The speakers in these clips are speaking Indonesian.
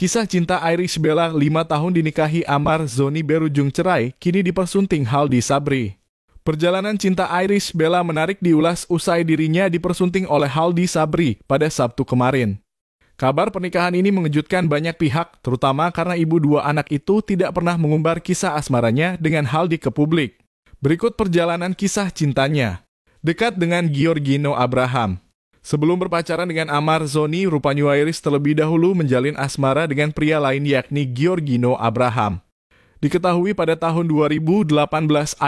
Kisah cinta Irish Bella 5 tahun dinikahi Amar Zoni berujung cerai, kini dipersunting hal di Sabri. Perjalanan cinta Irish Bella menarik diulas usai dirinya dipersunting oleh Haldi Sabri pada Sabtu kemarin. Kabar pernikahan ini mengejutkan banyak pihak, terutama karena ibu dua anak itu tidak pernah mengumbar kisah asmaranya dengan Haldi ke publik. Berikut perjalanan kisah cintanya. Dekat dengan Giorgino Abraham, Sebelum berpacaran dengan Amar Zoni, rupanya Iris terlebih dahulu menjalin asmara dengan pria lain yakni Giorgino Abraham. Diketahui pada tahun 2018,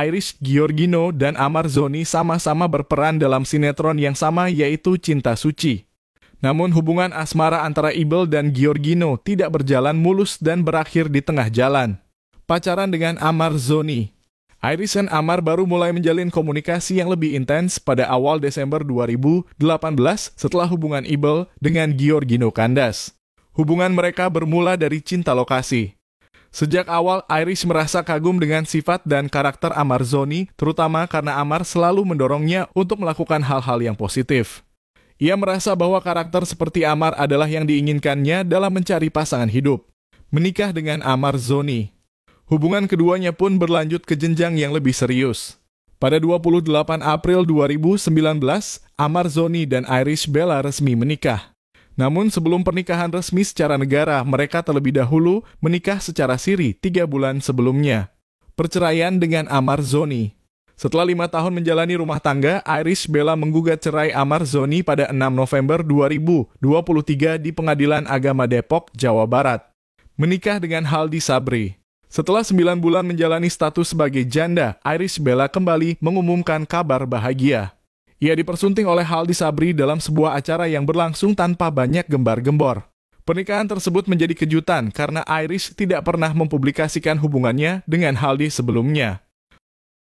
Iris Giorgino dan Amar Zoni sama-sama berperan dalam sinetron yang sama yaitu Cinta Suci. Namun hubungan asmara antara Ibel dan Giorgino tidak berjalan mulus dan berakhir di tengah jalan. Pacaran dengan Amar Zoni, Iris dan Amar baru mulai menjalin komunikasi yang lebih intens pada awal Desember 2018 setelah hubungan Ibel dengan Giorgino Kandas. Hubungan mereka bermula dari cinta lokasi. Sejak awal, Iris merasa kagum dengan sifat dan karakter Amar Zoni, terutama karena Amar selalu mendorongnya untuk melakukan hal-hal yang positif. Ia merasa bahwa karakter seperti Amar adalah yang diinginkannya dalam mencari pasangan hidup. Menikah dengan Amar Zoni Hubungan keduanya pun berlanjut ke jenjang yang lebih serius. Pada 28 April 2019, Amar Zoni dan Irish Bella resmi menikah. Namun sebelum pernikahan resmi secara negara, mereka terlebih dahulu menikah secara siri tiga bulan sebelumnya. Perceraian dengan Amar Zoni setelah lima tahun menjalani rumah tangga, Irish Bella menggugat cerai Amar Zoni pada 6 November 2023 di Pengadilan Agama Depok, Jawa Barat. Menikah dengan Haldi Sabri. Setelah 9 bulan menjalani status sebagai janda, Iris Bella kembali mengumumkan kabar bahagia. Ia dipersunting oleh Haldi Sabri dalam sebuah acara yang berlangsung tanpa banyak gembar-gembor. Pernikahan tersebut menjadi kejutan karena Iris tidak pernah mempublikasikan hubungannya dengan Haldi sebelumnya.